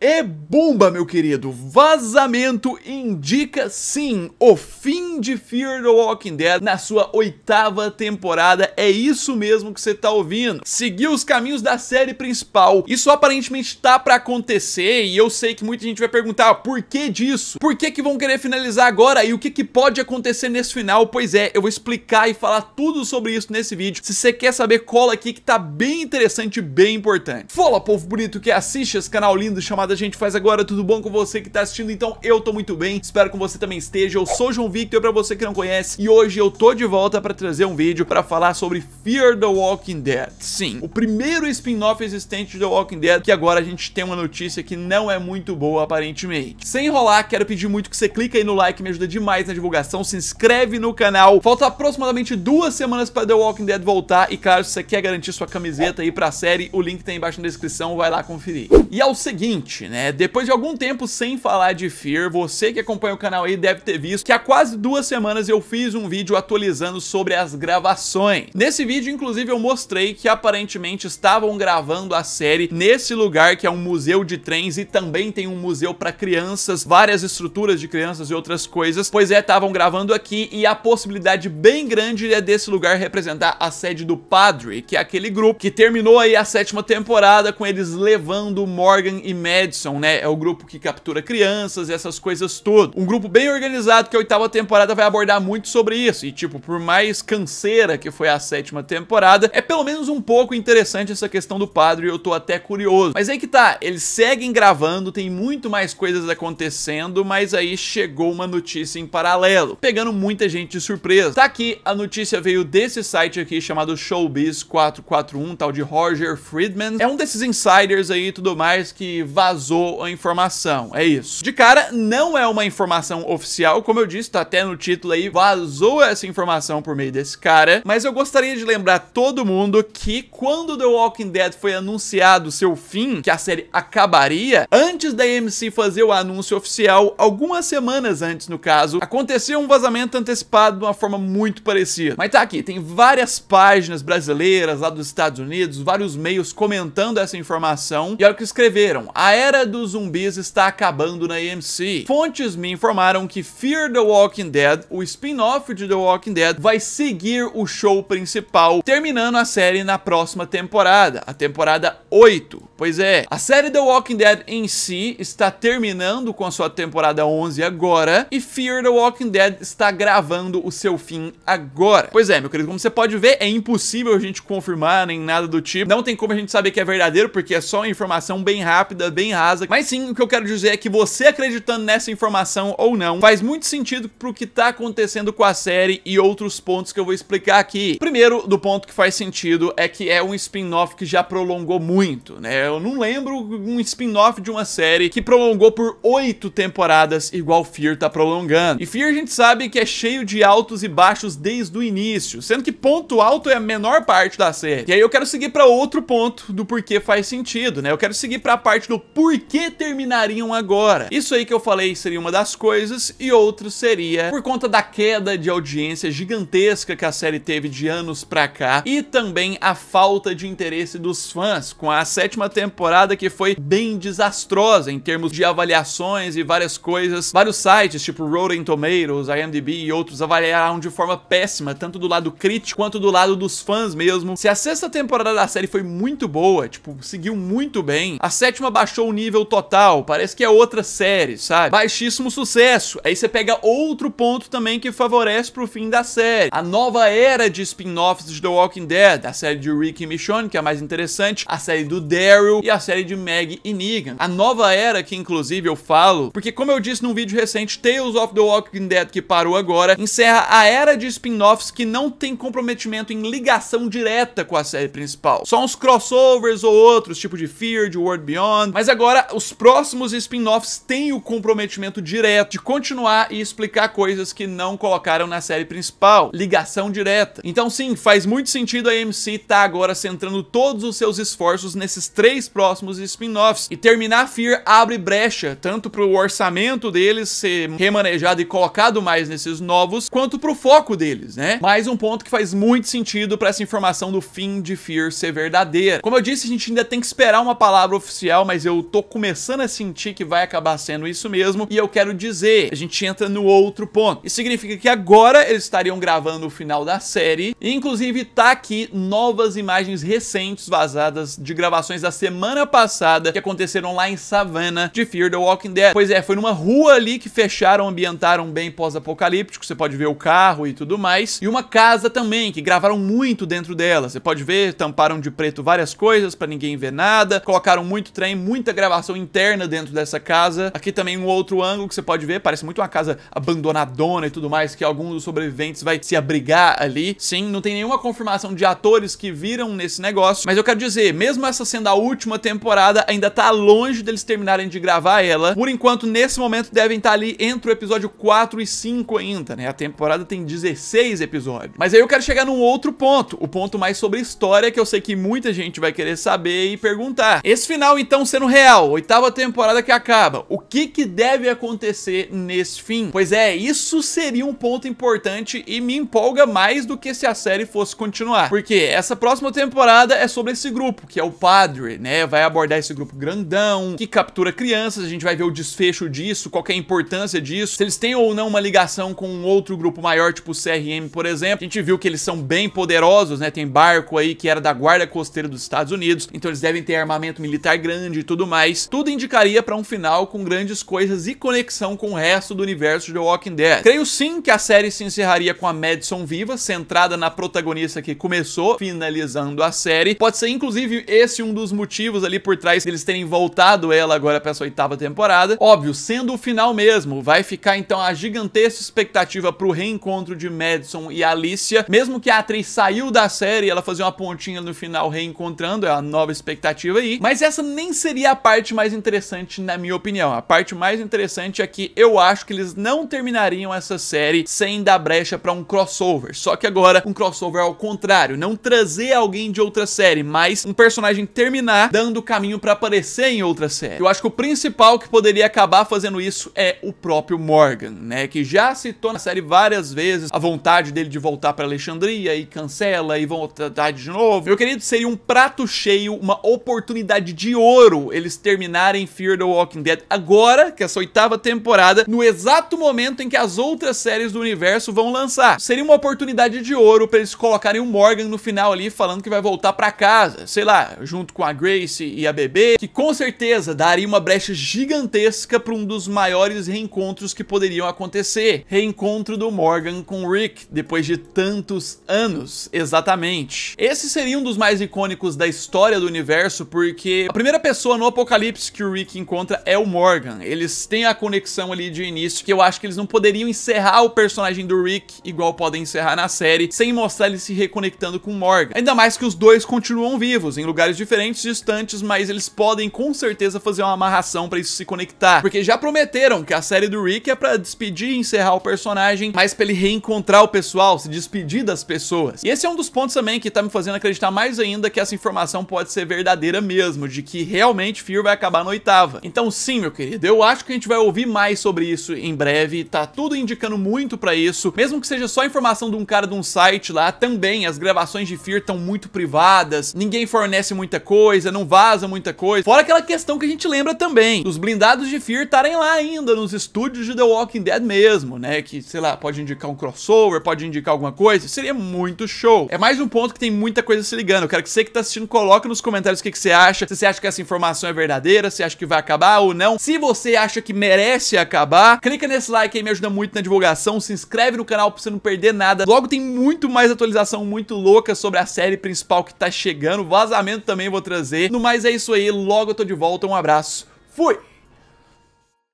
É bomba, meu querido! Vazamento indica sim o fim de Fear the Walking Dead na sua oitava temporada. É isso mesmo que você tá ouvindo. Seguiu os caminhos da série principal. Isso aparentemente tá para acontecer e eu sei que muita gente vai perguntar ah, por que disso? Por que que vão querer finalizar agora e o que que pode acontecer nesse final? Pois é, eu vou explicar e falar tudo sobre isso nesse vídeo. Se você quer saber, cola aqui que tá bem interessante e bem importante. Fala, povo bonito que assiste esse canal lindo chamado a gente faz agora, tudo bom com você que tá assistindo? Então eu tô muito bem, espero que você também esteja, eu sou o João Victor pra você que não conhece E hoje eu tô de volta pra trazer um vídeo pra falar sobre Fear the Walking Dead Sim, o primeiro spin-off existente de The Walking Dead, que agora a gente tem uma notícia que não é muito boa aparentemente Sem enrolar, quero pedir muito que você clica aí no like, me ajuda demais na divulgação, se inscreve no canal Falta aproximadamente duas semanas pra The Walking Dead voltar e claro, se você quer garantir sua camiseta aí pra série, o link tá aí embaixo na descrição, vai lá conferir E é o seguinte, seguinte, né? Depois de algum tempo sem falar de Fear, você que acompanha o canal aí deve ter visto que há quase duas semanas eu fiz um vídeo atualizando sobre as gravações. Nesse vídeo, inclusive, eu mostrei que aparentemente estavam gravando a série nesse lugar que é um museu de trens e também tem um museu para crianças, várias estruturas de crianças e outras coisas. Pois é, estavam gravando aqui e a possibilidade bem grande é desse lugar representar a sede do Padre, que é aquele grupo que terminou aí a sétima temporada com eles levando Morgan e Matt Madison, né? É o grupo que captura crianças, essas coisas todas. Um grupo bem organizado que a oitava temporada vai abordar muito sobre isso. E, tipo, por mais canseira que foi a sétima temporada, é pelo menos um pouco interessante essa questão do padre e eu tô até curioso. Mas aí que tá, eles seguem gravando, tem muito mais coisas acontecendo, mas aí chegou uma notícia em paralelo, pegando muita gente de surpresa. Tá aqui, a notícia veio desse site aqui chamado Showbiz 441, tal de Roger Friedman. É um desses insiders aí e tudo mais que vazou vazou a informação. É isso. De cara, não é uma informação oficial, como eu disse, tá até no título aí, vazou essa informação por meio desse cara, mas eu gostaria de lembrar todo mundo que quando The Walking Dead foi anunciado seu fim, que a série acabaria, antes da AMC fazer o anúncio oficial, algumas semanas antes no caso, aconteceu um vazamento antecipado de uma forma muito parecida. Mas tá aqui, tem várias páginas brasileiras lá dos Estados Unidos, vários meios comentando essa informação, e olha o que escreveram. A era dos zumbis está acabando na AMC. Fontes me informaram que Fear the Walking Dead, o spin-off de The Walking Dead, vai seguir o show principal, terminando a série na próxima temporada, a temporada 8. Pois é, a série The Walking Dead em si está terminando com a sua temporada 11 agora, e Fear the Walking Dead está gravando o seu fim agora. Pois é, meu querido, como você pode ver, é impossível a gente confirmar nem nada do tipo, não tem como a gente saber que é verdadeiro, porque é só uma informação bem rápida, bem rápida, rasa, mas sim, o que eu quero dizer é que você acreditando nessa informação ou não, faz muito sentido pro que tá acontecendo com a série e outros pontos que eu vou explicar aqui. Primeiro, do ponto que faz sentido é que é um spin-off que já prolongou muito, né? Eu não lembro um spin-off de uma série que prolongou por oito temporadas igual Fear tá prolongando. E Fear a gente sabe que é cheio de altos e baixos desde o início, sendo que ponto alto é a menor parte da série. E aí eu quero seguir para outro ponto do porquê faz sentido, né? Eu quero seguir para a parte do porquê por que terminariam agora? Isso aí que eu falei seria uma das coisas e outro seria por conta da queda de audiência gigantesca que a série teve de anos pra cá e também a falta de interesse dos fãs com a sétima temporada que foi bem desastrosa em termos de avaliações e várias coisas. Vários sites tipo Rotten Tomatoes, IMDb e outros avaliaram de forma péssima, tanto do lado crítico quanto do lado dos fãs mesmo. Se a sexta temporada da série foi muito boa, tipo, seguiu muito bem, a sétima baixou um nível total, parece que é outra série, sabe? Baixíssimo sucesso. Aí você pega outro ponto também que favorece pro fim da série. A nova era de spin-offs de The Walking Dead, a série de Rick e Michonne, que é a mais interessante, a série do Daryl e a série de Maggie e Negan. A nova era que inclusive eu falo, porque como eu disse num vídeo recente, Tales of the Walking Dead que parou agora, encerra a era de spin-offs que não tem comprometimento em ligação direta com a série principal. Só uns crossovers ou outros, tipo de Fear, de World Beyond, mas agora agora os próximos spin-offs têm o comprometimento direto de continuar e explicar coisas que não colocaram na série principal, ligação direta. Então sim, faz muito sentido a AMC estar tá agora centrando todos os seus esforços nesses três próximos spin-offs e terminar Fear abre brecha tanto para o orçamento deles ser remanejado e colocado mais nesses novos, quanto para o foco deles, né? Mais um ponto que faz muito sentido para essa informação do fim de Fear ser verdadeira. Como eu disse, a gente ainda tem que esperar uma palavra oficial, mas eu tô começando a sentir que vai acabar sendo isso mesmo, e eu quero dizer, a gente entra no outro ponto. Isso significa que agora eles estariam gravando o final da série, e inclusive tá aqui novas imagens recentes vazadas de gravações da semana passada que aconteceram lá em Savannah de Fear the Walking Dead. Pois é, foi numa rua ali que fecharam, ambientaram bem pós-apocalíptico, você pode ver o carro e tudo mais, e uma casa também, que gravaram muito dentro dela, você pode ver, tamparam de preto várias coisas para ninguém ver nada, colocaram muito trem, muita gravação interna dentro dessa casa. Aqui também um outro ângulo que você pode ver, parece muito uma casa abandonadona e tudo mais, que algum dos sobreviventes vai se abrigar ali. Sim, não tem nenhuma confirmação de atores que viram nesse negócio, mas eu quero dizer, mesmo essa sendo a última temporada, ainda tá longe deles terminarem de gravar ela. Por enquanto, nesse momento, devem estar tá ali entre o episódio 4 e 5 ainda, né? A temporada tem 16 episódios. Mas aí eu quero chegar num outro ponto, o ponto mais sobre história que eu sei que muita gente vai querer saber e perguntar. Esse final, então, sendo real, oitava temporada que acaba. O que, que deve acontecer nesse fim? Pois é, isso seria um ponto importante e me empolga mais do que se a série fosse continuar. Porque essa próxima temporada é sobre esse grupo, que é o padre, né? Vai abordar esse grupo grandão, que captura crianças, a gente vai ver o desfecho disso, qual é a importância disso, se eles têm ou não uma ligação com um outro grupo maior, tipo o CRM, por exemplo. A gente viu que eles são bem poderosos, né? Tem barco aí que era da guarda costeira dos Estados Unidos, então eles devem ter armamento militar grande e tudo mais mas tudo indicaria para um final com grandes coisas e conexão com o resto do universo de The Walking Dead. Creio sim que a série se encerraria com a Madison viva, centrada na protagonista que começou, finalizando a série. Pode ser inclusive esse um dos motivos ali por trás deles terem voltado ela agora para essa oitava temporada. Óbvio, sendo o final mesmo, vai ficar então a gigantesca expectativa para o reencontro de Madison e Alicia. Mesmo que a atriz saiu da série, ela fazia uma pontinha no final reencontrando, é a nova expectativa aí. Mas essa nem seria a parte mais interessante, na minha opinião. A parte mais interessante é que eu acho que eles não terminariam essa série sem dar brecha para um crossover. Só que agora, um crossover ao contrário. Não trazer alguém de outra série, mas um personagem terminar dando caminho para aparecer em outra série. Eu acho que o principal que poderia acabar fazendo isso é o próprio Morgan, né? Que já citou na série várias vezes a vontade dele de voltar para Alexandria e cancela e volta de novo. Meu querido, seria um prato cheio, uma oportunidade de ouro eles terminarem Fear the Walking Dead agora, que é essa oitava temporada, no exato momento em que as outras séries do universo vão lançar. Seria uma oportunidade de ouro para eles colocarem o Morgan no final ali, falando que vai voltar para casa, sei lá, junto com a Grace e a bebê, que com certeza daria uma brecha gigantesca para um dos maiores reencontros que poderiam acontecer. Reencontro do Morgan com Rick, depois de tantos anos, exatamente. Esse seria um dos mais icônicos da história do universo, porque a primeira pessoa no Apocalipse Apocalipse que o Rick encontra é o Morgan. Eles têm a conexão ali de início que eu acho que eles não poderiam encerrar o personagem do Rick igual podem encerrar na série, sem mostrar ele se reconectando com o Morgan. Ainda mais que os dois continuam vivos, em lugares diferentes, distantes, mas eles podem com certeza fazer uma amarração para isso se conectar. Porque já prometeram que a série do Rick é para despedir e encerrar o personagem, mas para ele reencontrar o pessoal, se despedir das pessoas. E esse é um dos pontos também que tá me fazendo acreditar mais ainda que essa informação pode ser verdadeira mesmo, de que realmente Fear vai acabar na oitava. Então sim, meu querido, eu acho que a gente vai ouvir mais sobre isso em breve, tá tudo indicando muito para isso, mesmo que seja só informação de um cara de um site lá, também as gravações de Fear estão muito privadas, ninguém fornece muita coisa, não vaza muita coisa, fora aquela questão que a gente lembra também, os blindados de Fear estarem lá ainda, nos estúdios de The Walking Dead mesmo, né, que, sei lá, pode indicar um crossover, pode indicar alguma coisa, seria muito show. É mais um ponto que tem muita coisa se ligando, eu quero que você que tá assistindo coloque nos comentários o que, que você acha, se você acha que essa informação é verdadeira, se acha que vai acabar ou não. Se você acha que merece acabar, clica nesse like aí, me ajuda muito na divulgação, se inscreve no canal pra você não perder nada. Logo tem muito mais atualização muito louca sobre a série principal que tá chegando, vazamento também vou trazer. No mais é isso aí, logo eu tô de volta, um abraço, fui!